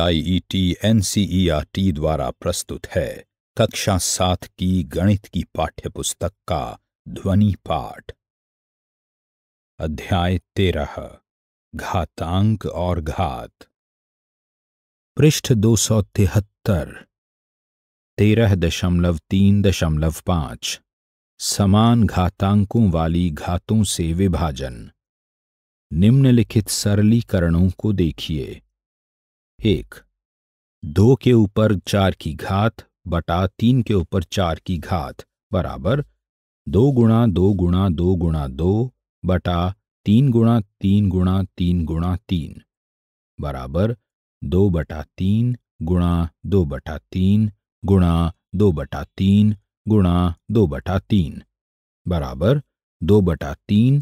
R T e e द्वारा प्रस्तुत है कक्षा सात की गणित की पाठ्य पुस्तक का ध्वनि पाठ अध्याय तेरह घातांक और घात पृष्ठ दो सौ तिहत्तर तेरह दशमलव तीन दशमलव पांच समान घातांकों वाली घातों से विभाजन निम्नलिखित सरलीकरणों को देखिए एक दो के ऊपर चार की घात बटा तीन के ऊपर चार की घात बराबर दो गुणा दो गुणा दो गुणा दो बटा तीन गुणा तीन गुणा तीन गुणा तीन बराबर दो बटा तीन गुणा दो बटा तीन गुणा दो बटा तीन गुणा दो बटा तीन बराबर दो बटा तीन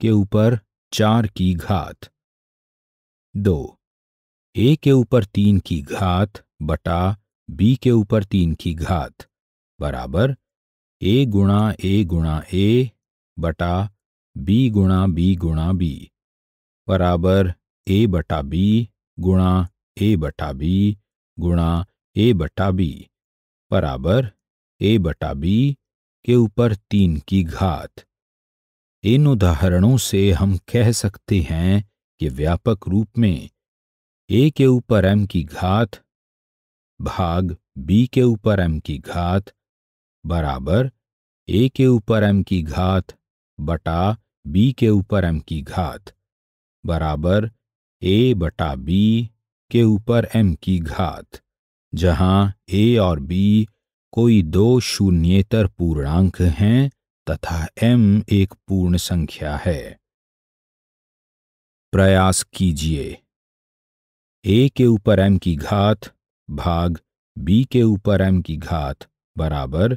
के ऊपर चार की घात दो ए के ऊपर तीन की घात बटा बी के ऊपर तीन की घात बराबर ए गुणा ए गुणा ए बटा बी गुणा बी गुणा बी बराबर ए बटा बी गुणा ए बटा बी गुणा ए बटा बी बराबर ए बटा बी के ऊपर तीन की घात इन उदाहरणों से हम कह सकते हैं कि व्यापक रूप में ए के ऊपर एम की घात भाग बी के ऊपर एम की घात बराबर ए के ऊपर एम की घात बटा बी के ऊपर एम की घात बराबर ए बटा बी के ऊपर एम की घात जहां ए और बी कोई दो शून्येतर पूर्णांक हैं तथा एम एक पूर्ण संख्या है प्रयास कीजिए ए के ऊपर एम की घात भाग बी के ऊपर एम की घात बराबर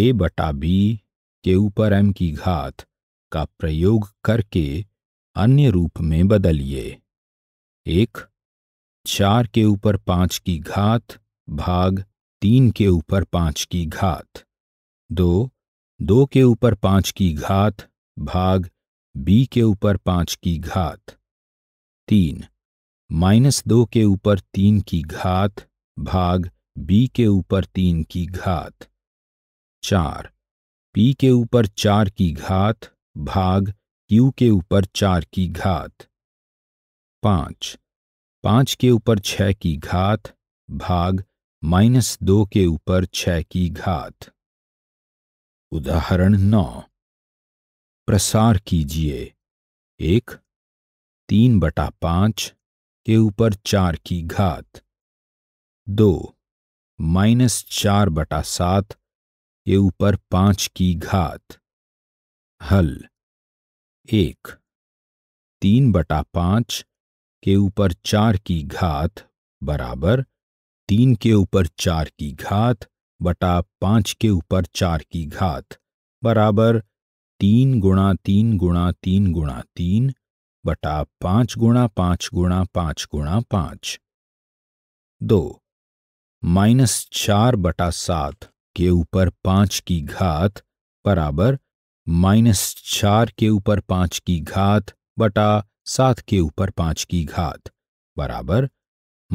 ए बटा बी के ऊपर एम की घात का प्रयोग करके अन्य रूप में बदलिए एक चार के ऊपर पांच की घात भाग तीन के ऊपर पांच की घात दो दो के ऊपर पांच की घात भाग बी के ऊपर पांच की घात तीन माइनस दो के ऊपर तीन की घात भाग बी के ऊपर तीन की घात चार पी के ऊपर चार की घात भाग क्यू के ऊपर चार की घात पाँच पाँच के ऊपर छः की घात भाग माइनस दो के ऊपर छः की घात उदाहरण नौ प्रसार कीजिए एक तीन बटा पाँच के ऊपर चार की घात दो माइनस चार बटा सात के ऊपर पांच की घात हल एक तीन बटा पांच के ऊपर चार की घात बराबर तीन के ऊपर चार की घात बटा पांच के ऊपर चार की घात बराबर तीन गुणा तीन गुणा तीन गुणा तीन बटा पांच गुणा पांच गुणा पांच गुणा पांच दो माइनस चार बटा सात के ऊपर पांच की घात बराबर माइनस चार के ऊपर पांच की घात बटा सात के ऊपर पांच की घात बराबर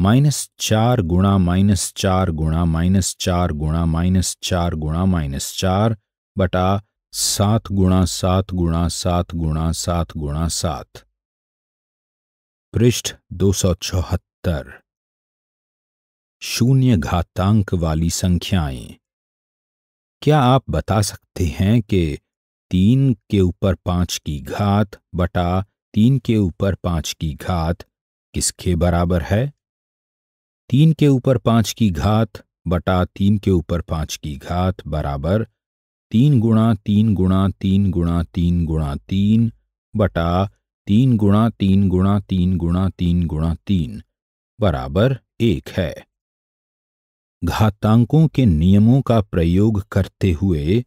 माइनस चार गुणा माइनस चार गुणा माइनस चार गुणा माइनस चार गुणा माइनस चार बटा सात गुणा सात गुणा सात गुणा सात गुणा सात पृष्ठ दो सौ चौहत्तर शून्य घातांक वाली संख्याएं क्या आप बता सकते हैं कि तीन के ऊपर पांच की घात बटा तीन के ऊपर पांच की घात किसके बराबर है तीन के ऊपर पांच की घात बटा तीन के ऊपर पांच की घात बराबर तीन गुणा तीन गुणा तीन गुणा तीन गुणा तीन बटा तीन गुणा तीन गुणा तीन गुणा तीन गुणा तीन बराबर एक है घातांकों के नियमों का प्रयोग करते हुए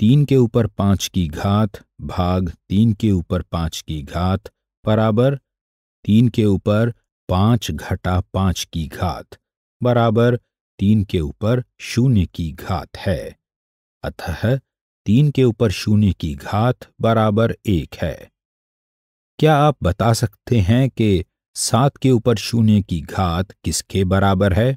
तीन के ऊपर पांच की घात भाग तीन के ऊपर पांच की घात बराबर तीन के ऊपर पांच घटा पांच की घात बराबर तीन के ऊपर शून्य की घात है अतः तीन के ऊपर शून्य की घात बराबर एक है क्या आप बता सकते हैं कि सात के ऊपर शून्य की घात किसके बराबर है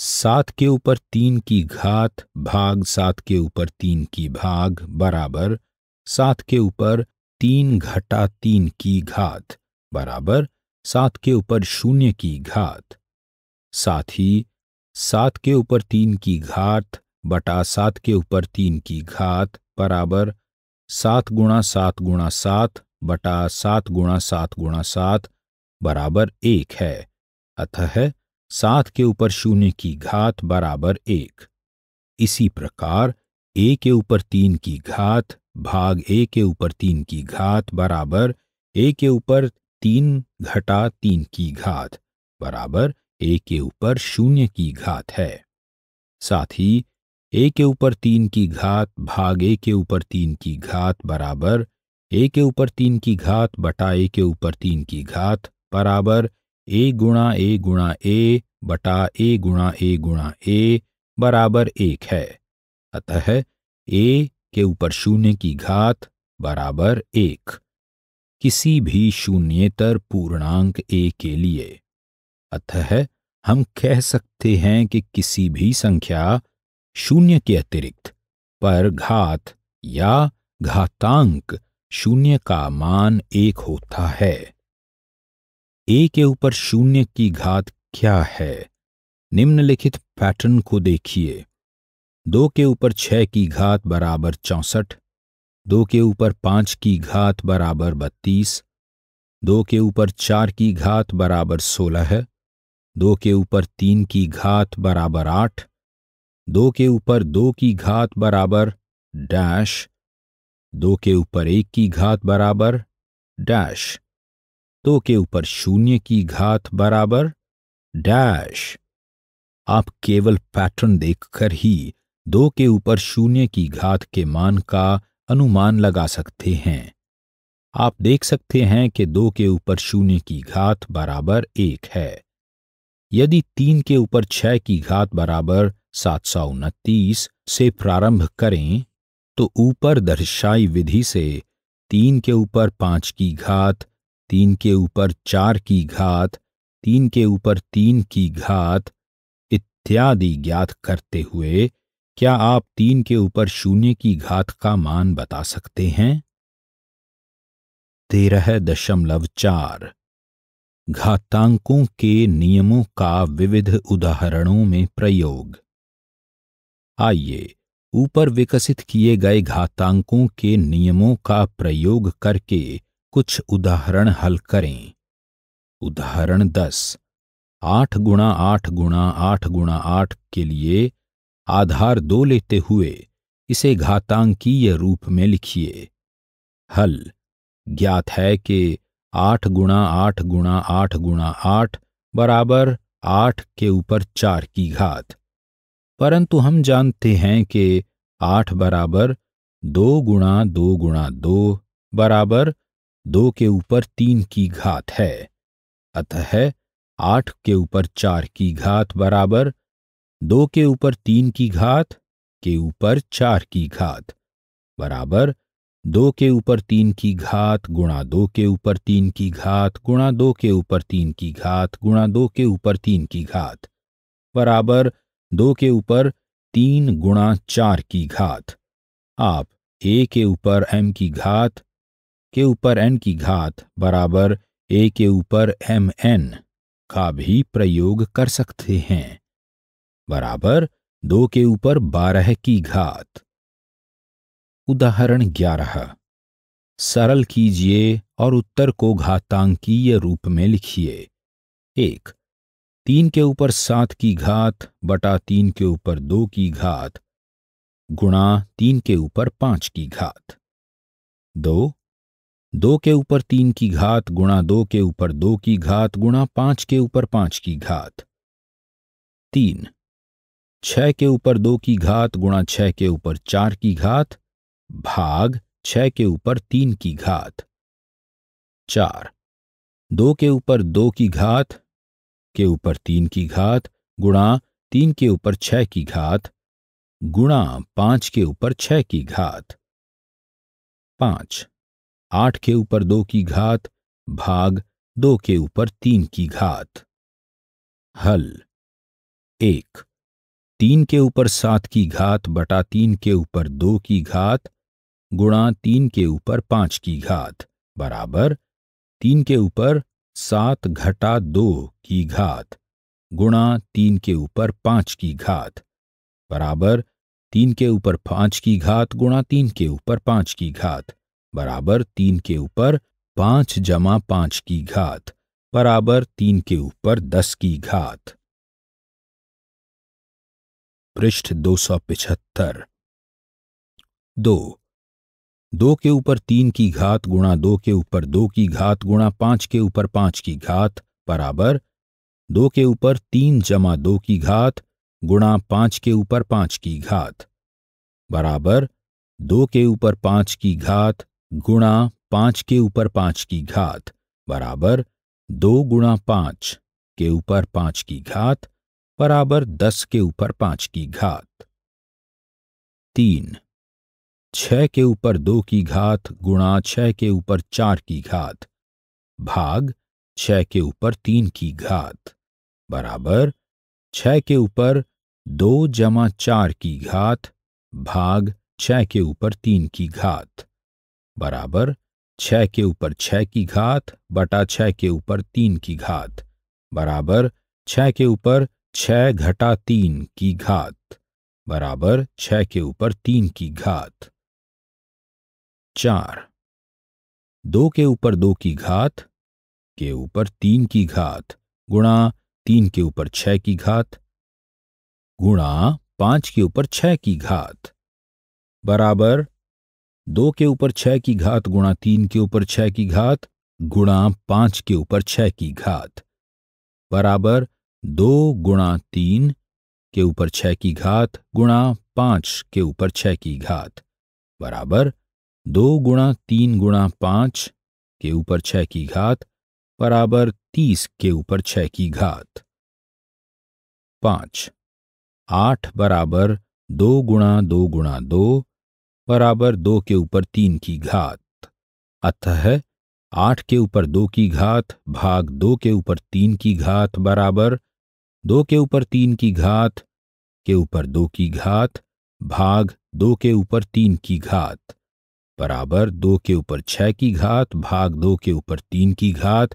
सात के ऊपर तीन की घात भाग सात के ऊपर तीन की भाग बराबर सात के ऊपर तीन घटा तीन की घात बराबर सात के ऊपर शून्य की घात साथ ही सात के ऊपर तीन की घात बटा सात के ऊपर तीन की घात बराबर सात गुणा सात गुणा सात बटा सात गुणा सात गुणा सात बराबर एक है अतः सात के ऊपर शून्य की घात बराबर एक इसी प्रकार ए के ऊपर तीन की घात भाग ए के ऊपर तीन की घात बराबर ए के ऊपर तीन घटा तीन की घात बराबर ए के ऊपर शून्य की घात है साथ ही ए के ऊपर तीन की घात भाग ए के ऊपर तीन की घात बराबर ए के ऊपर तीन की घात बटा ए के ऊपर तीन की घात बराबर ए गुणा ए गुणा ए बटा ए गुणा ए गुणा ए बराबर एक है अतः ए के ऊपर शून्य की घात बराबर एक किसी भी शून्यतर पूर्णांक ए के लिए अतः हम कह सकते हैं कि किसी भी संख्या शून्य के अतिरिक्त पर घात या घातांक शून्य का मान एक होता है ए के ऊपर शून्य की घात क्या है निम्नलिखित पैटर्न को देखिए दो के ऊपर छह की घात बराबर चौंसठ दो के ऊपर पांच की घात बराबर बत्तीस दो के ऊपर चार की घात बराबर सोलह है दो के ऊपर तीन की घात बराबर आठ दो के ऊपर दो की घात बराबर डैश दो के ऊपर एक की घात बराबर डैश दो के ऊपर शून्य की घात बराबर डैश आप केवल पैटर्न देखकर ही दो के ऊपर शून्य की घात के मान का अनुमान लगा सकते हैं आप देख सकते हैं कि दो के ऊपर शून्य की घात बराबर एक है यदि तीन के ऊपर छह की घात बराबर सात सौ उनतीस से प्रारंभ करें तो ऊपर दर्शाई विधि से तीन के ऊपर पांच की घात तीन के ऊपर चार की घात तीन के ऊपर तीन की घात इत्यादि ज्ञात करते हुए क्या आप तीन के ऊपर शून्य की घात का मान बता सकते हैं तेरह दशमलव चार घातांकों के नियमों का विविध उदाहरणों में प्रयोग आइए ऊपर विकसित किए गए घातांकों के नियमों का प्रयोग करके कुछ उदाहरण हल करें उदाहरण दस आठ गुणा आठ गुणा आठ गुणा आठ के लिए आधार दो लेते हुए इसे घातांकीय रूप में लिखिए हल ज्ञात है कि आठ गुणा आठ गुणा आठ गुणा आठ बराबर आठ के ऊपर चार की घात परंतु हम जानते हैं कि आठ बराबर दो गुणा दो गुणा दो बराबर दो के ऊपर तीन की घात है अतः आठ के ऊपर चार की घात बराबर दो के ऊपर तीन की घात के ऊपर चार की घात बराबर दो के ऊपर तीन की घात गुणा दो के ऊपर तीन की घात गुणा दो के ऊपर तीन की घात गुणा दो के ऊपर तीन की घात बराबर दो के ऊपर तीन गुणा चार की घात आप ए के ऊपर एम की घात के ऊपर एन की घात बराबर ए के ऊपर एम एन का भी प्रयोग कर सकते हैं बराबर दो के ऊपर बारह की घात उदाहरण ग्यारह सरल कीजिए और उत्तर को घातांकीय रूप में लिखिए एक तीन के ऊपर सात की घात बटा तीन के ऊपर दो की घात गुणा तीन के ऊपर पांच की घात दो दो के ऊपर तीन की घात गुणा दो के ऊपर दो की घात गुणा पांच के ऊपर पांच की घात तीन छह के ऊपर दो की घात गुणा छह के ऊपर चार की घात भाग छह के ऊपर तीन की घात चार दो के ऊपर दो की घात के ऊपर तीन की घात गुणा तीन के ऊपर छह की घात गुणा पांच के ऊपर छह की घात पांच आठ के ऊपर दो की घात भाग दो के ऊपर तीन की घात हल एक तीन के ऊपर सात की घात बटा तीन के ऊपर दो की घात गुणा तीन के ऊपर पांच की घात बराबर तीन के ऊपर सात घटा दो की घात गुणा तीन के ऊपर पांच की घात बराबर तीन के ऊपर पांच की घात गुणा तीन के ऊपर पांच की घात बराबर तीन के ऊपर पांच जमा पांच की घात बराबर तीन के ऊपर दस की घात पृष्ठ दो सौ पिछहत्तर दो दो के ऊपर तीन की घात गुणा दो के ऊपर दो की घात गुणा पांच के ऊपर पांच की घात बराबर दो के ऊपर तीन जमा दो की घात गुणा पांच के ऊपर पांच की घात बराबर दो के ऊपर पांच की घात गुणा पांच के ऊपर पांच की घात बराबर दो गुणा पांच के ऊपर पांच की घात बराबर दस के ऊपर पांच की घात तीन छह के ऊपर दो की घात गुणा छह के ऊपर चार की घात भाग छह के ऊपर तीन की घात बराबर छह के ऊपर दो जमा चार की घात भाग छह के ऊपर तीन की घात बराबर छह के ऊपर छह की घात बटा छह के ऊपर तीन की घात बराबर छह के ऊपर छह घटा तीन की घात बराबर छह के ऊपर तीन की घात चार दो के ऊपर दो की घात के ऊपर तीन की घात गुणा तीन के ऊपर छह की घात गुणा पांच के ऊपर छह की घात बराबर दो के ऊपर छह की घात गुणा तीन के ऊपर छह की घात गुणा पांच के ऊपर छह की घात बराबर दो गुणा तीन के ऊपर छह की घात गुणा पांच के ऊपर छह की घात बराबर दो गुणा तीन गुणा पाँच के ऊपर छह की घात बराबर तीस के ऊपर छह की घात पाँच आठ बराबर दो गुणा दो गुणा दो बराबर दो के ऊपर तीन की घात अतः आठ के ऊपर दो की घात भाग दो के ऊपर तीन की घात बराबर दो के ऊपर तीन की घात के ऊपर दो की घात भाग दो के ऊपर तीन की घात बराबर दो के ऊपर छः की घात भाग दो के ऊपर तीन की घात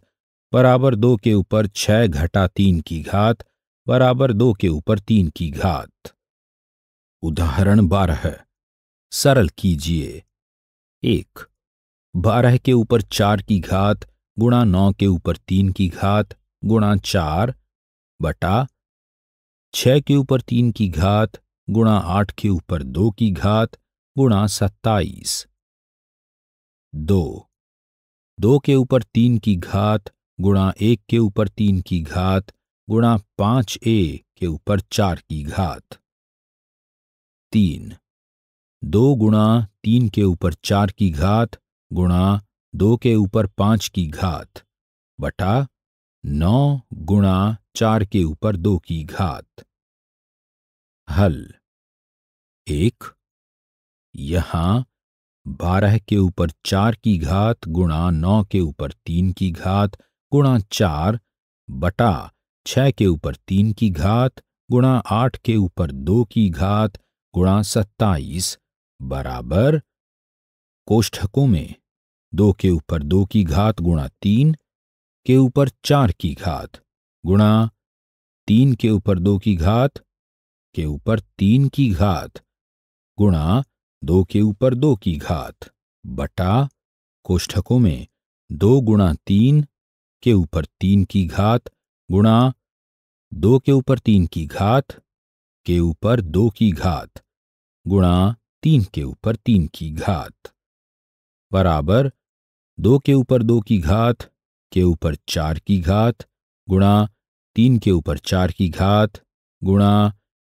बराबर दो के ऊपर छः घटा तीन की घात बराबर दो के ऊपर तीन की घात उदाहरण बारह सरल कीजिए एक बारह के ऊपर चार की घात गुणा नौ के ऊपर तीन की घात गुणा चार बटा छः के ऊपर तीन की घात गुणा आठ के ऊपर दो की घात गुणा सत्ताईस दो दो के ऊपर तीन की घात गुणा एक के ऊपर तीन की घात गुणा पांच ए के ऊपर चार की घात तीन दो गुणा तीन के ऊपर चार की घात गुणा दो के ऊपर पांच की घात बटा नौ गुणा चार के ऊपर दो की घात हल एक यहां बारह के ऊपर चार की घात गुणा नौ के ऊपर तीन की घात गुणा चार बटा छः के ऊपर तीन की घात गुणा आठ के ऊपर दो की घात गुणा सत्ताईस बराबर कोष्ठकों में दो के ऊपर दो की घात गुणा तीन के ऊपर चार की घात गुणा तीन के ऊपर दो की घात के ऊपर तीन की घात गुणा दो के ऊपर दो की घात बटा कोष्ठकों में दो गुणा तीन के ऊपर तीन की घात गुणा दो के ऊपर तीन की घात के ऊपर दो की घात गुणा तीन के ऊपर तीन की घात बराबर दो के ऊपर दो की घात के ऊपर चार की घात गुणा तीन के ऊपर चार की घात गुणा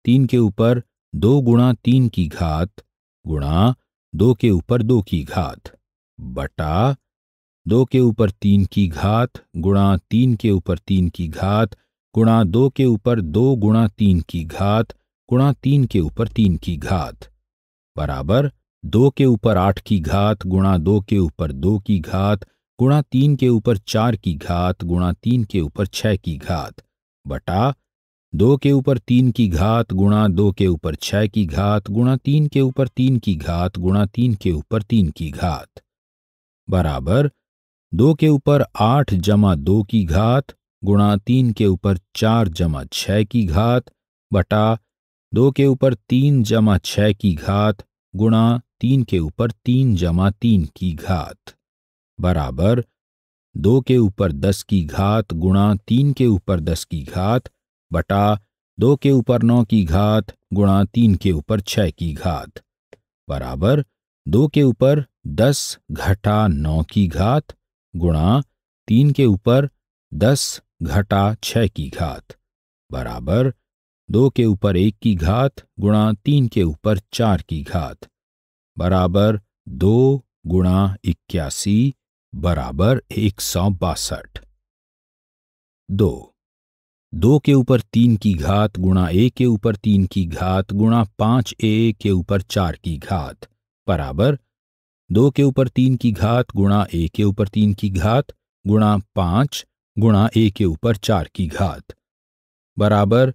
तीन के ऊपर दो गुणा तीन की घात गुणा दो के ऊपर दो की घात बटा दो के ऊपर तीन की घात गुणा तीन के ऊपर तीन की घात गुणा दो के ऊपर दो गुणा तीन की घात गुणा तीन के ऊपर तीन की घात बराबर दो के ऊपर आठ की घात गुणा दो के ऊपर दो की घात गुणा तीन के ऊपर चार की घात गुणा तीन के ऊपर छः की घात बटा दो के ऊपर तीन की घात गुणा दो के ऊपर छह की घात गुणा तीन के ऊपर तीन की घात गुणा तीन के ऊपर तीन की घात बराबर दो के ऊपर आठ जमा दो की घात गुणा तीन के ऊपर चार जमा छह की घात बटा दो के ऊपर तीन जमा छह की घात गुणा तीन के ऊपर तीन जमा तीन की घात बराबर दो के ऊपर दस की घात गुणा तीन के ऊपर दस की घात बटा दो के ऊपर नौ की घात गुणा तीन के ऊपर छह की घात बराबर दो के ऊपर दस घटा नौ की घात गुणा तीन के ऊपर दस घटा छह की घात बराबर दो के ऊपर एक की घात गुणा तीन के ऊपर चार की घात बराबर दो गुणा इक्यासी बराबर एक सौ बासठ दो दो के ऊपर तीन की घात गुणा ए के ऊपर तीन की घात गुणा पाँच ए के ऊपर चार की घात बराबर दो के ऊपर तीन की घात गुणा ए के ऊपर तीन की घात गुणा पाँच गुणा ए के ऊपर चार की घात बराबर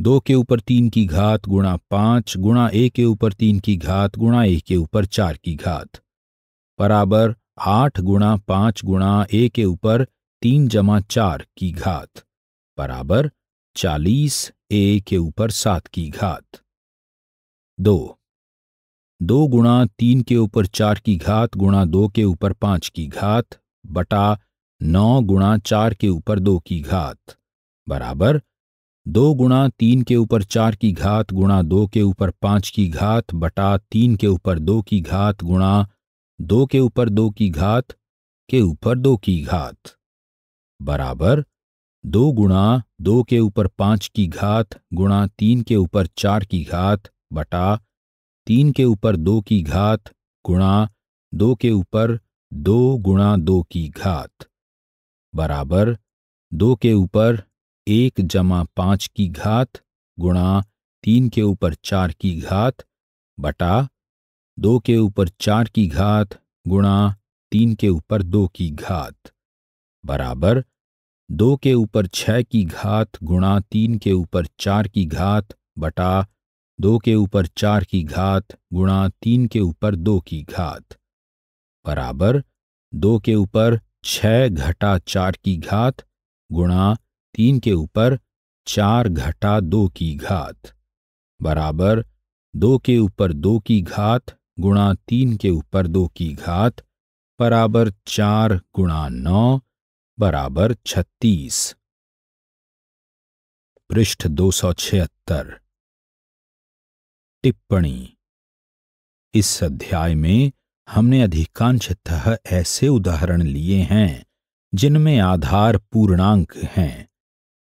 दो के ऊपर तीन की घात गुणा पाँच गुणा ए के ऊपर तीन की घात गुणा ए के ऊपर चार की घात बराबर आठ गुणा पाँच गुणा ए के ऊपर तीन जमा चार की घात बराबर चालीस ए के ऊपर सात की घात दो दो गुणा तीन के ऊपर चार की घात गुणा दो के ऊपर पांच की घात बटा नौ गुणा चार के ऊपर दो की घात बराबर दो गुणा तीन के ऊपर चार की घात गुणा दो के ऊपर पांच की घात बटा तीन के ऊपर दो की घात गुणा दो के ऊपर दो की घात के ऊपर दो की घात बराबर दो गुणा दो के ऊपर पाँच की घात गुणा तीन के ऊपर चार की घात बटा तीन के ऊपर दो की घात गुणा दो के ऊपर दो गुणा दो की घात बराबर दो के ऊपर एक जमा पाँच की घात गुणा तीन के ऊपर चार की घात बटा दो के ऊपर चार की घात गुणा तीन के ऊपर दो की घात बराबर दो के ऊपर छः की घात गुणा तीन के ऊपर चार की घात बटा दो के ऊपर चार की घात गुणा तीन के ऊपर दो की घात बराबर दो के ऊपर छः घटा चार की घात गुणा तीन के ऊपर चार घटा दो की घात बराबर दो के ऊपर दो की घात गुणा तीन के ऊपर दो की घात बराबर चार गुणा नौ बराबर छत्तीस पृष्ठ दो सौ छिहत्तर टिप्पणी इस अध्याय में हमने अधिकांशतः ऐसे उदाहरण लिए हैं जिनमें आधार पूर्णांक हैं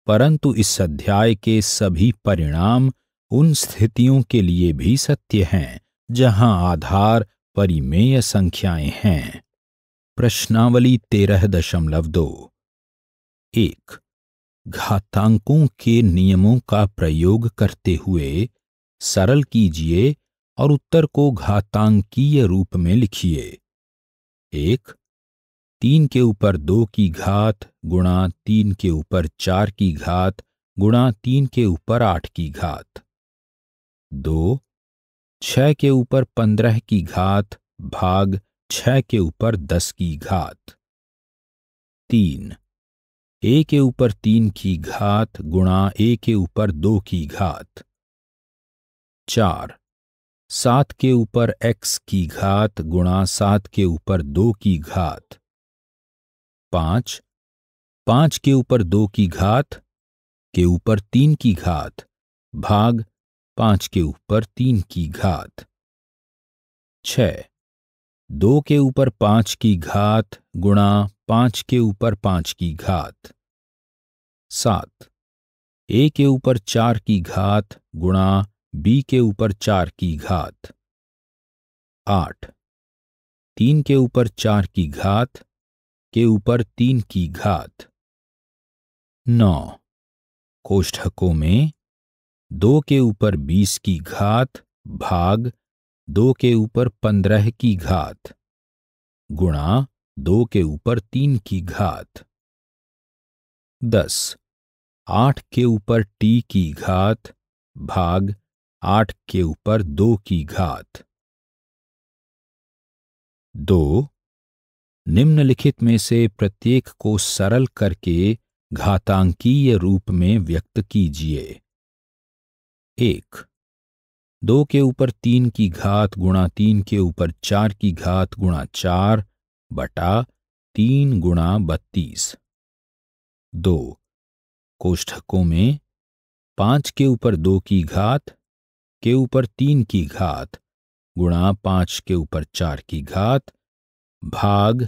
परंतु इस अध्याय के सभी परिणाम उन स्थितियों के लिए भी सत्य हैं जहां आधार परिमेय संख्याएं हैं प्रश्नावली तेरह दशमलव दो एक घातांकों के नियमों का प्रयोग करते हुए सरल कीजिए और उत्तर को घातांकीय रूप में लिखिए एक तीन के ऊपर दो की घात गुणा तीन के ऊपर चार की घात गुणा तीन के ऊपर आठ की घात दो छह के ऊपर पंद्रह की घात भाग छह के ऊपर दस की घात तीन ए के ऊपर तीन की घात गुणा ए के ऊपर दो की घात चार सात के ऊपर एक्स की घात गुणा सात के ऊपर दो की घात पांच पांच के ऊपर दो की घात के ऊपर तीन की घात भाग पांच के ऊपर तीन की घात छ दो के ऊपर पांच की घात गुणा पांच के ऊपर पांच की घात सात ए के ऊपर चार की घात गुणा बी के ऊपर चार की घात आठ तीन के ऊपर चार की घात के ऊपर तीन की घात नौ कोष्ठकों में दो के ऊपर बीस की घात भाग दो के ऊपर पंद्रह की घात गुणा दो के ऊपर तीन की घात दस आठ के ऊपर टी की घात भाग आठ के ऊपर दो की घात दो निम्नलिखित में से प्रत्येक को सरल करके घातांकीय रूप में व्यक्त कीजिए एक दो के ऊपर तीन की घात गुणा तीन के ऊपर चार की घात गुणा चार बटा तीन गुणा बत्तीस दो कोष्ठकों में पांच के ऊपर दो की घात के ऊपर तीन की घात गुणा पांच के ऊपर चार की घात भाग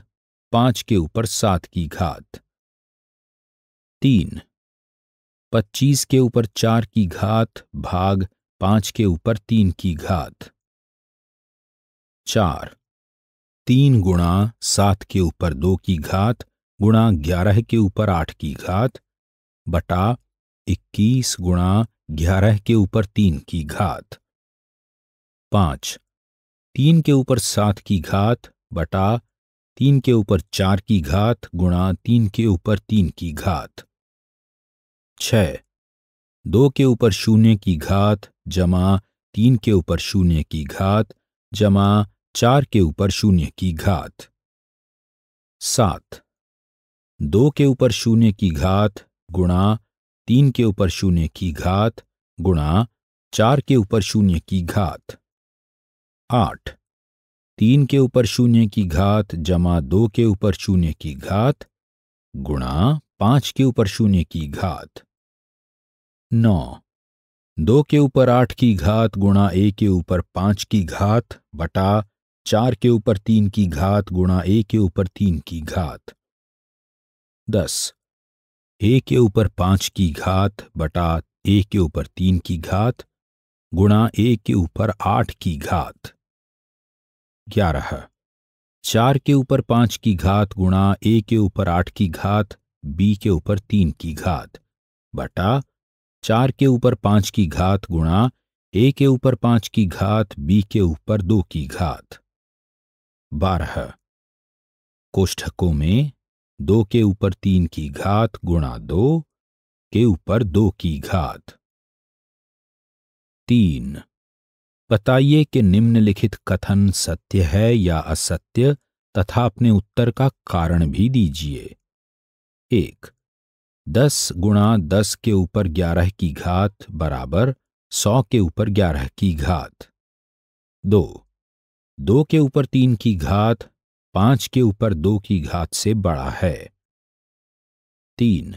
पांच के ऊपर सात की घात तीन पच्चीस के ऊपर चार की घात भाग पांच के ऊपर तीन की घात चार तीन गुणा सात के ऊपर दो की घात गुणा ग्यारह के ऊपर आठ की घात बटा इक्कीस गुणा ग्यारह के ऊपर तीन की घात पांच तीन के ऊपर सात की घात बटा तीन के ऊपर चार की घात गुणा तीन के ऊपर तीन की घात छ दो के ऊपर शून्य की घात जमा तीन के ऊपर शून्य की घात जमा चार के ऊपर शून्य की घात सात दो के ऊपर शून्य की घात गुणा तीन के ऊपर शून्य की घात गुणा चार के ऊपर शून्य की घात आठ तीन के ऊपर शून्य की घात जमा दो के ऊपर शून्य की घात गुणा पांच के ऊपर शून्य की घात नौ दो के ऊपर आठ की घात गुणा ए के ऊपर पांच की घात बटा चार के ऊपर तीन की घात गुणा ए के ऊपर तीन की घात दस ए के ऊपर पांच की घात बटा ए के ऊपर तीन की घात गुणा ए के ऊपर आठ की घात ग्यारह चार के ऊपर पांच की घात गुणा ए के ऊपर आठ की घात बी के ऊपर तीन की घात बटा चार के ऊपर पांच की घात गुणा ए के ऊपर पांच की घात बी के ऊपर दो की घात बारह कोष्ठकों में दो के ऊपर तीन की घात गुणा दो के ऊपर दो की घात तीन बताइए कि निम्नलिखित कथन सत्य है या असत्य तथा अपने उत्तर का कारण भी दीजिए एक दस गुणा दस के ऊपर ग्यारह की घात बराबर सौ के ऊपर ग्यारह की घात दो दो के ऊपर तीन की घात पांच के ऊपर दो की घात से बड़ा है तीन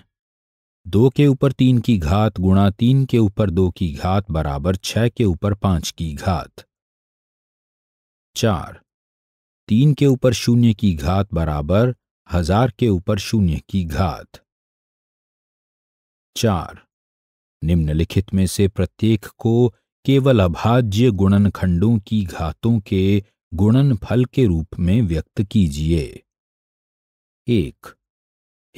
दो के ऊपर तीन की घात गुणा तीन के ऊपर दो की घात बराबर छह के ऊपर पांच की घात चार तीन के ऊपर शून्य की घात बराबर हजार के ऊपर शून्य की घात चार निम्नलिखित में से प्रत्येक को केवल अभाज्य गुणनखंडों की घातों के गुणन फल के रूप में व्यक्त कीजिए एक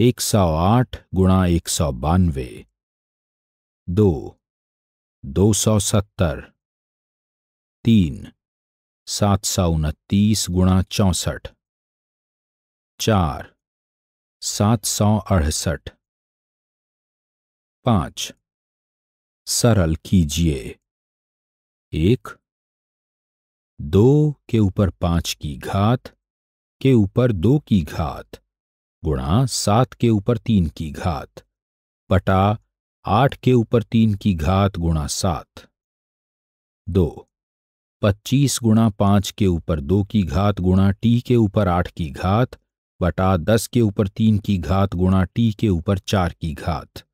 एक सौ आठ गुणा एक सौ बानवे दो दो सौ सत्तर तीन सात सौ उनतीस गुणा चौसठ चार सात सौ अड़सठ पांच सरल कीजिए एक दो के ऊपर पांच की घात के ऊपर दो की घात गुणा सात के ऊपर तीन की घात बटा आठ के ऊपर तीन की घात गुणा सात दो पच्चीस गुणा पांच के ऊपर दो की घात गुणा टी के ऊपर आठ की घात बटा दस के ऊपर तीन की घात गुणा टी के ऊपर चार की घात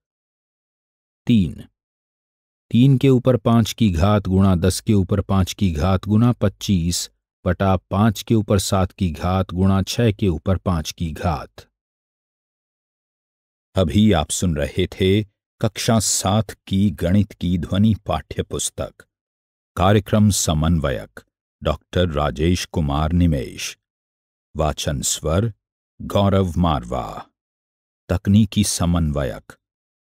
तीन तीन के ऊपर पांच की घात गुणा दस के ऊपर पांच की घात गुणा पच्चीस बटा पांच के ऊपर सात की घात गुणा छह के ऊपर पांच की घात अभी आप सुन रहे थे कक्षा सात की गणित की ध्वनि पाठ्य पुस्तक कार्यक्रम समन्वयक डॉक्टर राजेश कुमार निमेश वाचन स्वर गौरव मारवा तकनीकी समन्वयक